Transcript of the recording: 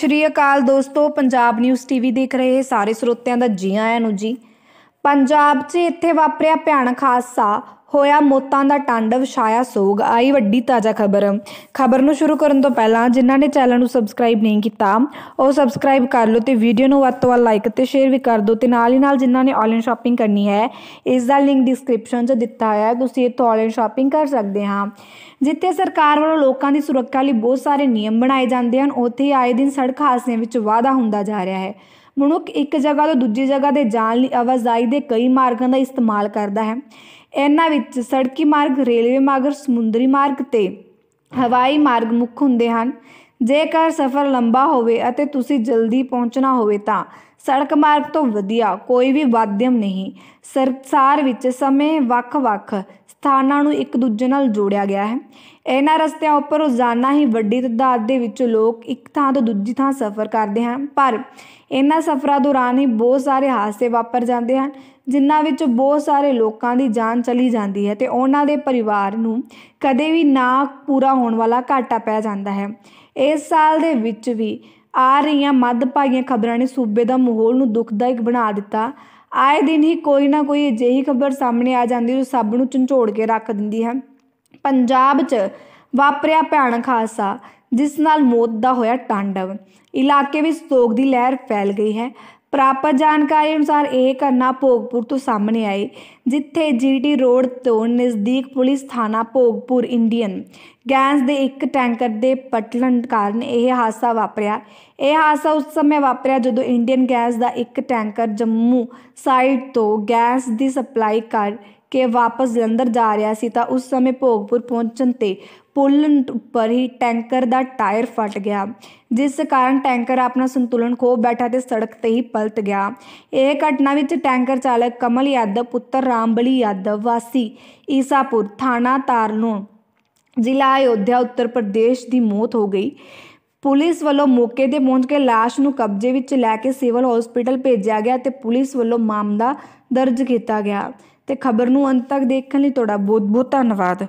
ਸ਼੍ਰੀ ਅਕਾਲ ਦੋਸਤੋ Punjab news TV ਦੇਖ ਰਹੇ ਸਾਰੇ ਸਰੋਤਿਆਂ ਦਾ ਜੀ ਆਇਆਂ ਨੂੰ ਜੀ ਪੰਜਾਬ 'ਚ ਇੱਥੇ ਵਾਪਰਿਆ ਭਿਆਨਕ ਹਾਦਸਾ ਹੋਇਆ ਮੋਤਾਂ ਦਾ ਟਾਂਡਵ ਛਾਇਆ ਸੋਗ ਆਈ ਵੱਡੀ ਤਾਜ਼ਾ ਖਬਰ ਖਬਰ ਨੂੰ ਸ਼ੁਰੂ ਕਰਨ ਤੋਂ ਪਹਿਲਾਂ ਜਿਨ੍ਹਾਂ ਨੇ ਚੈਨਲ ਨੂੰ ਸਬਸਕ੍ਰਾਈਬ ਨਹੀਂ ਕੀਤਾ ਉਹ ਸਬਸਕ੍ਰਾਈਬ ਕਰ ਲਓ ਤੇ ਵੀਡੀਓ ਨੂੰ ਵੱਧ ਤੋਂ ਵੱਧ ਲਾਈਕ ਤੇ ਸ਼ੇਅਰ ਵੀ ਕਰ ਦਿਓ ਤੇ ਨਾਲ ਹੀ ਨਾਲ ਜਿਨ੍ਹਾਂ ਨੇ ਆਨਲਾਈਨ ਸ਼ਾਪਿੰਗ ਕਰਨੀ ਹੈ ਇਸ ਦਾ ਲਿੰਕ ਡਿਸਕ੍ਰਿਪਸ਼ਨ 'ਚ ਦਿੱਤਾ ਹੋਇਆ ਤੁਸੀਂ ਇਹ ਤੋਂ ਆਨਲਾਈਨ ਸ਼ਾਪਿੰਗ ਕਰ ਸਕਦੇ ਹਾਂ ਜਿੱਥੇ ਸਰਕਾਰ ਵੱਲੋਂ ਲੋਕਾਂ ਦੀ ਸੁਰੱਖਿਆ ਲਈ ਬਹੁਤ ਸਾਰੇ ਨਿਯਮ ਬਣਾਏ ਜਾਂਦੇ ਹਨ ਉੱਥੇ ਆਏ ਦਿਨ ਸੜਕ ਹਾਦਸਿਆਂ ਵਿੱਚ ਵਾਧਾ ਹੁੰਦਾ ਜਾ ਰਿਹਾ ਹੈ ਮਨੁੱਖ ਇੱਕ ਜਗ੍ਹਾ ਤੋਂ ਦੂਜੀ ਜਗ੍ਹਾ ਤੇ ਜਾਣ ਲਈ ਆਵਾਜਾਈ ਦੇ ਕਈ ਮਾਰਗਾਂ ਦਾ ਇਸਤੇਮਾਲ ਕਰਦਾ ਹੈ ਇਹਨਾਂ ਵਿੱਚ ਸੜਕੀ ਮਾਰਗ ਰੇਲਵੇ ਮਾਰਗ ਸਮੁੰਦਰੀ ਮਾਰਗ ਤੇ ਹਵਾਈ ਮਾਰਗ ਮੁੱਖ ਹੁੰਦੇ ਹਨ ਜੇਕਰ ਸਫ਼ਰ ਲੰਬਾ ਹੋਵੇ ਅਤੇ ਤੁਸੀਂ ਜਲਦੀ ਪਹੁੰਚਣਾ ਹੋਵੇ ਤਾਂ ਸੜਕ ਮਾਰਗ ਤੋਂ ਵਧੀਆ ਕੋਈ ਵੀ ਵਾਧਿਅਮ ਨਹੀਂ ਸਰਸਾਰ ਵਿੱਚ ਸਮੇਂ ਵੱਖ-ਵੱਖ ਸਥਾਨਾਂ ਨੂੰ ਇੱਕ ਦੂਜੇ ਨਾਲ ਜੋੜਿਆ ਗਿਆ ਹੈ ਇਹਨਾਂ ਰਸਤਿਆਂ ਉੱਪਰ ਰੋਜ਼ਾਨਾ ਹੀ ਵੱਡੀ ਤਦਾਦ ਦੇ ਵਿੱਚ ਲੋਕ ਇੱਕ ਥਾਂ ਤੋਂ ਦੂਜੀ ਥਾਂ ਸਫ਼ਰ ਕਰਦੇ ਹਨ ਪਰ ਇਹਨਾਂ ਸਫ਼ਰਾਂ ਦੌਰਾਨ ਹੀ ਬਹੁਤ ਸਾਰੇ ਹਾਦਸੇ ਵਾਪਰ ਜਾਂਦੇ ਹਨ ਜਿਨ੍ਹਾਂ ਵਿੱਚ ਬਹੁਤ ਸਾਰੇ ਲੋਕਾਂ ਦੀ ਜਾਨ ਚਲੀ ਜਾਂਦੀ ਹੈ ਤੇ ਉਹਨਾਂ ਦੇ ਪਰਿਵਾਰ ਨੂੰ ਕਦੇ ਵੀ ਨਾ ਪੂਰਾ ਹੋਣ ਵਾਲਾ ਘਾਟਾ ਪੈ ਜਾਂਦਾ ਹੈ ਇਸ ਸਾਲ ਦੇ ਵਿੱਚ ਵੀ ਆ ਰਹੀਆਂ ਮੱਧ ਮੱਧਭਾਗੀਆਂ ਖਬਰਾਂ ਨੇ ਸੂਬੇ ਦਾ ਮਾਹੌਲ ਨੂੰ ਦੁਖਦਾਇਕ ਬਣਾ ਦਿੱਤਾ ਆਏ ਦਿਨ ਹੀ ਕੋਈ ਨਾ ਕੋਈ ਅਜਿਹੀ ਖਬਰ ਸਾਹਮਣੇ ਆ ਜਾਂਦੀ ਜੋ ਸਭ ਨੂੰ ਝੰਜੋੜ ਕੇ ਰੱਖ ਦਿੰਦੀ ਹੈ ਪੰਜਾਬ 'ਚ ਵਾਪਰਿਆ ਭਿਆਨਕ ਹਾਦਸਾ ਜਿਸ ਨਾਲ ਮੌਤ ਦਾ ਹੋਇਆ ਟਾਂਡਵ ਇਲਾਕੇ ਵਿੱਚ ਸੋਗ ਦੀ ਲਹਿਰ ਫੈਲ ਗਈ ਹੈ ਪ੍ਰਾਪਤ ਜਾਣਕਾਰੀ ਅਨੁਸਾਰ ਇਹ ਕਰਨਾ ਭੋਗਪੁਰ ਤੋਂ ਸਾਹਮਣੇ ਆਏ ਜਿੱਥੇ ਜੀਟੀ ਰੋਡ ਤੋਂ ਨਜ਼ਦੀਕ ਪੁਲਿਸ ਥਾਣਾ ਭੋਗਪੁਰ ਇੰਡੀਅਨ ਗੈਸ ਦੇ ਇੱਕ ਟੈਂਕਰ ਦੇ ਪਟਲਣ ਕਾਰਨ ਇਹ ਹਾਦਸਾ ਵਾਪਰਿਆ ਇਹ ਹਾਦਸਾ ਉਸ ਸਮੇਂ ਵਾਪਰਿਆ ਜਦੋਂ ਇੰਡੀਅਨ ਗੈਸ ਦਾ ਇੱਕ ਟੈਂਕਰ ਜੰਮੂ ਸਾਈਡ ਤੋਂ ਗੈਸ ਦੀ ਸਪਲਾਈ ਕਰ ਕੇ ਵਾਪਸ ਜਲੰਧਰ ਜਾ ਰਿਹਾ ਸੀ ਤਾਂ ਉਸ ਸਮੇਂ ਭੋਗਪੁਰ ਪਹੁੰਚਣ ਤੇ ਪੁਲ ਉੱਪਰ ਹੀ ਟੈਂਕਰ ਦਾ ਟਾਇਰ ਫਟ ਗਿਆ ਜਿਸ ਕਾਰਨ ਟੈਂਕਰ ਆਪਣਾ ਸੰਤੁਲਨ ਖੋ ਬੈਠਾ ਤੇ ਸੜਕ ਤੇ ਹੀ ਪਲਟ ਗਿਆ ਇਹ ਘਟਨਾ ਵਿੱਚ ਟੈਂਕਰ ਚਾਲਕ ਕਮਲ ਯਾਦਵ ਪੁੱਤਰ ਰਾਮਬਲੀ ਯਾਦਵ ਵਾਸੀ ਈਸਾਪੁਰ ਥਾਣਾ ਤਾਰਨੂ ਜ਼ਿਲ੍ਹਾ ਅਯੋਧਿਆ ਉੱਤਰ ਪ੍ਰਦੇਸ਼ ਦੀ ਮੌਤ ਹੋ ਗਈ ਪੁਲਿਸ ਵੱਲੋਂ ਮੌਕੇ ਤੇ ਪਹੁੰਚ ਕੇ ਲਾਸ਼ ਨੂੰ ਕਬਜ਼ੇ ਵਿੱਚ ਲੈ ਕੇ ਸਿਵਲ ਹਸਪੀਟਲ ਭੇਜਿਆ ਗਿਆ ਤੇ ਪੁਲਿਸ ਵੱਲੋਂ ਮਾਮਲਾ ਦਰਜ ਕੀਤਾ ਗਿਆ ਤੇ ਖਬਰ ਨੂੰ ਅੰਤ ਤੱਕ ਦੇਖਣ ਲਈ ਤੁਹਾਡਾ ਬਹੁਤ ਬਹੁਤ ਧੰਨਵਾਦ